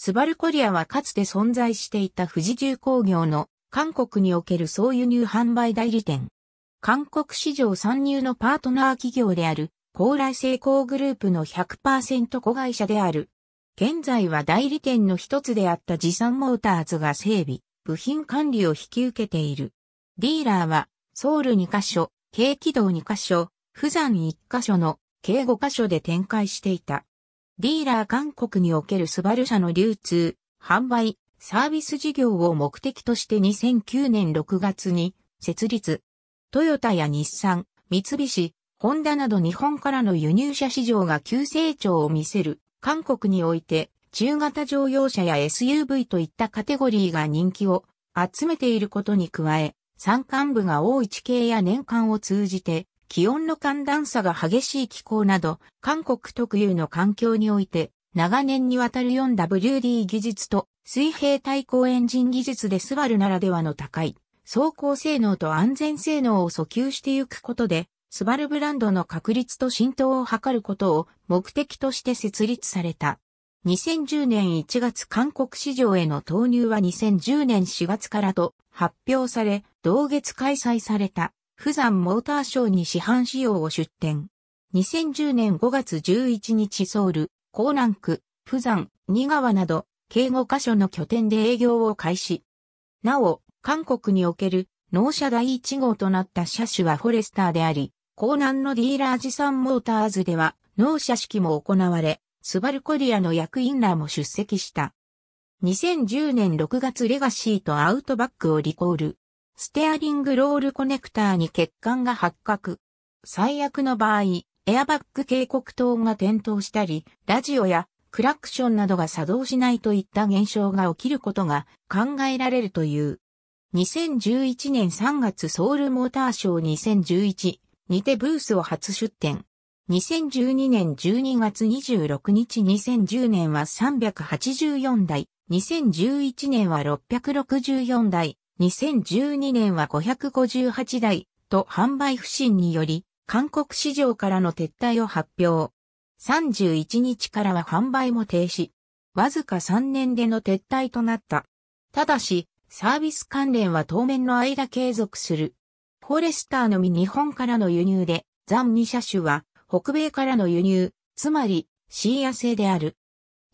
スバルコリアはかつて存在していた富士重工業の韓国における総輸入販売代理店。韓国市場参入のパートナー企業である、高麗成功グループの100%子会社である。現在は代理店の一つであった持参モーターズが整備、部品管理を引き受けている。ディーラーは、ソウル2カ所、軽軌道2カ所、富山1カ所の計5カ所で展開していた。ディーラー韓国におけるスバル車の流通、販売、サービス事業を目的として2009年6月に設立。トヨタや日産、三菱、ホンダなど日本からの輸入車市場が急成長を見せる。韓国において中型乗用車や SUV といったカテゴリーが人気を集めていることに加え、山間部が多い地形や年間を通じて気温の寒暖差が激しい気候など、韓国特有の環境において、長年にわたる 4WD 技術と水平対向エンジン技術でスバルならではの高い走行性能と安全性能を訴求してゆくことで、スバルブランドの確立と浸透を図ることを目的として設立された。2010年1月韓国市場への投入は2010年4月からと発表され、同月開催された。富山モーターショーに市販仕様を出展。2010年5月11日ソウル、江南区、富山、新川など、計5カ所の拠点で営業を開始。なお、韓国における納車第1号となった車種はフォレスターであり、江南のディーラーサンモーターズでは納車式も行われ、スバルコリアの役員らも出席した。2010年6月レガシーとアウトバックをリコール。ステアリングロールコネクターに欠陥が発覚。最悪の場合、エアバッグ警告灯が点灯したり、ラジオやクラクションなどが作動しないといった現象が起きることが考えられるという。2011年3月ソウルモーターショー2011にてブースを初出展。2012年12月26日2010年は384台、2011年は664台、2012年は558台と販売不振により、韓国市場からの撤退を発表。31日からは販売も停止。わずか3年での撤退となった。ただし、サービス関連は当面の間継続する。フォレスターのみ日本からの輸入で、ザン2車種は北米からの輸入、つまり、シーア製である。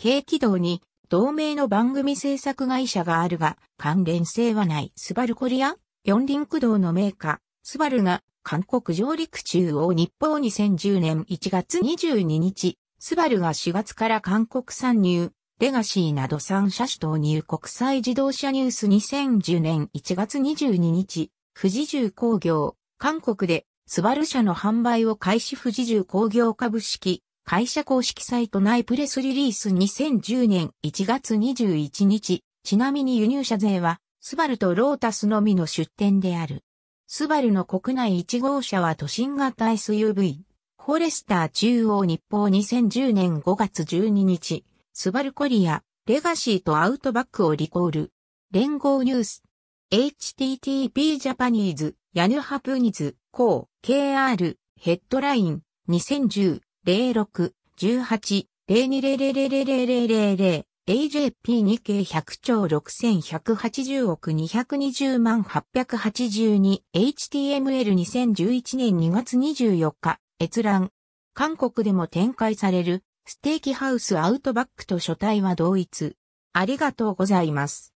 軽軌道に同名の番組制作会社があるが、関連性はない。スバルコリア四輪駆動のメーカー、スバルが韓国上陸中央日報2010年1月22日、スバルが4月から韓国参入、レガシーなど3車種投入国際自動車ニュース2010年1月22日、富士重工業、韓国でスバル車の販売を開始富士重工業株式、会社公式サイト内プレスリリース2010年1月21日、ちなみに輸入車税は、スバルとロータスのみの出店である。スバルの国内1号車は都心型 SUV、フォレスター中央日報2010年5月12日、スバルコリア、レガシーとアウトバックをリコール。連合ニュース。http ジャパニーズ、ヤヌハプニズ、コー、KR、ヘッドライン、2010。06、18、0 2 0 0 0 0 0 0 AJP2 k 100兆6180億220万 882HTML2011 年2月24日閲覧韓国でも展開されるステーキハウスアウトバックと書体は同一ありがとうございます